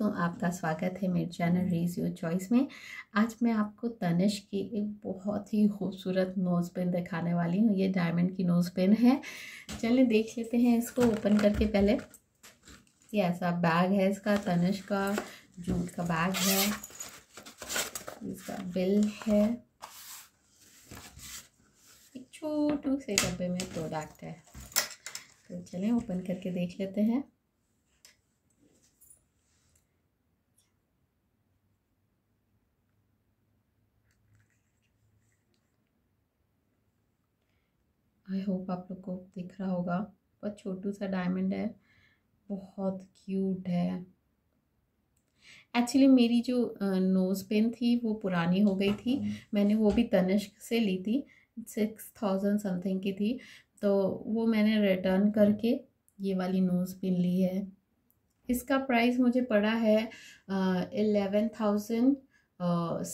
दोस्तों आपका स्वागत है मेरे चैनल रीज योर चॉइस में आज मैं आपको तनिश की एक बहुत ही खूबसूरत नोज़ पेन दिखाने वाली हूँ ये डायमंड की नोज़ पेन है चलिए देख लेते हैं इसको ओपन करके पहले ये ऐसा बैग है इसका तनिश का जूट का बैग है इसका बिल है एक छोटू से डब्बे में प्रोडक्ट है तो चलें ओपन करके देख लेते हैं आई होप आप लोग को दिख रहा होगा बहुत छोटू सा डायमंड है बहुत क्यूट है एक्चुअली मेरी जो नोज़ पिन थी वो पुरानी हो गई थी हम्म। मैंने वो भी तनिष्क से ली थी सिक्स थाउजेंड समथिंग की थी तो वो मैंने रिटर्न करके ये वाली नोज़ पिन ली है इसका प्राइस मुझे पड़ा है eleven thousand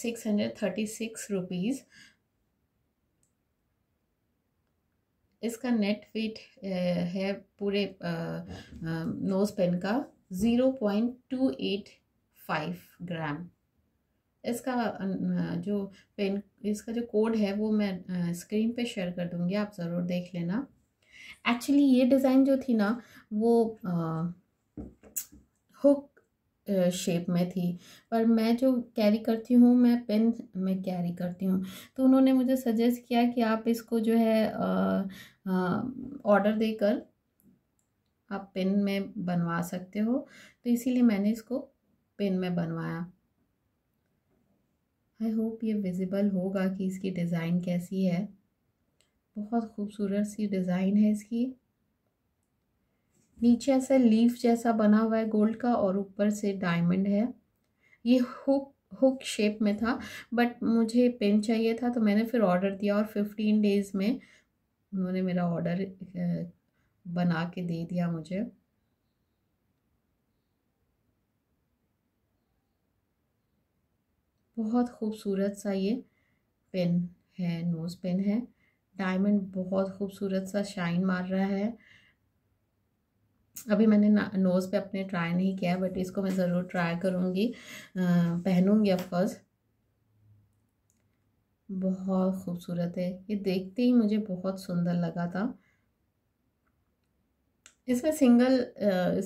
six hundred thirty six rupees इसका नेट वेट है पूरे नोज़ पेन का zero point two eight five gram इसका जो पेन इसका जो कोड है वो मैं स्क्रीन पे शेयर कर दूँगी आप ज़रूर देख लेना एक्चुअली ये डिज़ाइन जो थी ना वो हुक शेप में थी पर मैं जो कैरी करती हूँ मैं पेन में कैरी करती हूँ तो उन्होंने मुझे सजेस्ट किया कि आप इसको जो है ऑर्डर देकर आप पेन में बनवा सकते हो तो इसीलिए मैंने इसको पेन में बनवाया आई होप ये विजिबल होगा कि इसकी डिज़ाइन कैसी है बहुत खूबसूरत सी डिज़ाइन है इसकी नीचे ऐसा लीफ जैसा बना हुआ है गोल्ड का और ऊपर से डायमंड है ये हुक हुक शेप में था बट मुझे पेन चाहिए था तो मैंने फिर ऑर्डर दिया और फिफ्टीन डेज़ में उन्होंने मेरा ऑर्डर बना के दे दिया मुझे बहुत खूबसूरत सा ये पेन है नोज़ पेन है डायमंड बहुत खूबसूरत सा शाइन मार रहा है अभी मैंने नोज़ पे अपने ट्राई नहीं किया बट इसको मैं ज़रूर ट्राई करूँगी पहनूँगी ऑफकोर्स बहुत खूबसूरत है ये देखते ही मुझे बहुत सुंदर लगा था इसमें सिंगल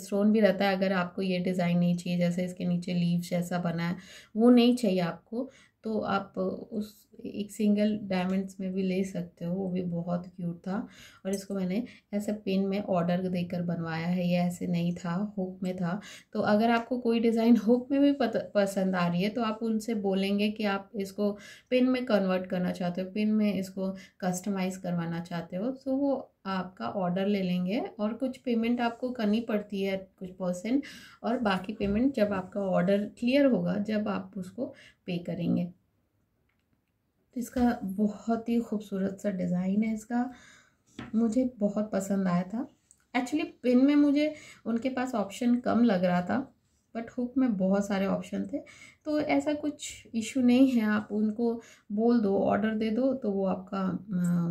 स्टोन भी रहता है अगर आपको ये डिज़ाइन नहीं चाहिए जैसे इसके नीचे लीव जैसा बना है वो नहीं चाहिए आपको तो आप उस एक सिंगल डायमंड्स में भी ले सकते हो वो भी बहुत क्यूट था और इसको मैंने ऐसे पिन में ऑर्डर देकर बनवाया है ये ऐसे नहीं था हुक में था तो अगर आपको कोई डिज़ाइन हुक में भी पसंद आ रही है तो आप उनसे बोलेंगे कि आप इसको पिन में कन्वर्ट करना चाहते हो पिन में इसको कस्टमाइज करवाना चाहते हो तो वो आपका ऑर्डर ले लेंगे और कुछ पेमेंट आपको करनी पड़ती है कुछ परसेंट और बाकी पेमेंट जब आपका ऑर्डर क्लियर होगा जब आप उसको पे करेंगे तो इसका बहुत ही खूबसूरत सा डिज़ाइन है इसका मुझे बहुत पसंद आया था एक्चुअली पिन में मुझे उनके पास ऑप्शन कम लग रहा था बट हुक में बहुत सारे ऑप्शन थे तो ऐसा कुछ इशू नहीं है आप उनको बोल दो ऑर्डर दे दो तो वो आपका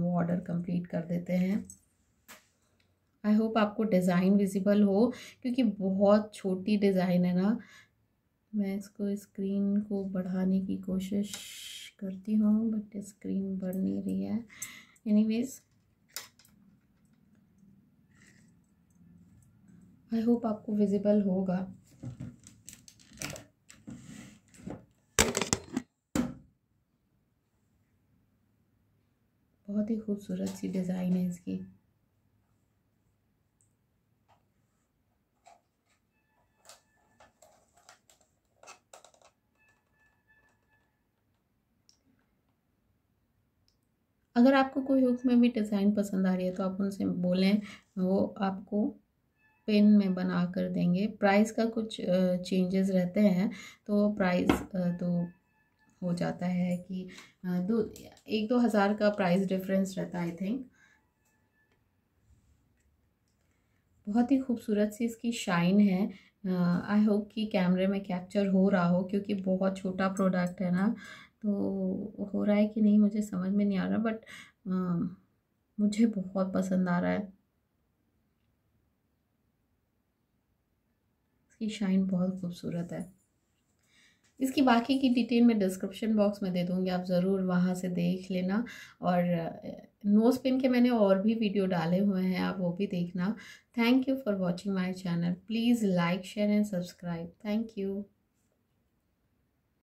वो ऑर्डर कंप्लीट कर देते हैं आई होप आपको डिज़ाइन विजिबल हो क्योंकि बहुत छोटी डिज़ाइन है ना मैं इसको स्क्रीन को बढ़ाने की कोशिश करती हूँ बट स्क्रीन बढ़ नहीं रही है एनीवेज आई होप आपको विजिबल होगा बहुत ही खूबसूरत सी डिज़ाइन है इसकी अगर आपको कोई हुक में भी डिज़ाइन पसंद आ रही है तो आप उनसे बोलें वो आपको पेन में बना कर देंगे प्राइस का कुछ चेंजेस रहते हैं तो प्राइस तो हो जाता है कि दो एक दो हज़ार का प्राइस डिफरेंस रहता है आई थिंक बहुत ही खूबसूरत सी इसकी शाइन है आई होप कि कैमरे में कैप्चर हो रहा हो क्योंकि बहुत छोटा प्रोडक्ट है ना तो हो रहा है कि नहीं मुझे समझ में नहीं आ रहा बट मुझे बहुत पसंद आ रहा है इसकी शाइन बहुत खूबसूरत है इसकी बाकी की डिटेल मैं डिस्क्रिप्शन बॉक्स में दे दूँगी आप ज़रूर वहाँ से देख लेना और नोज़ पिन के मैंने और भी वीडियो डाले हुए हैं आप वो भी देखना thank you for watching my channel please like share and subscribe thank you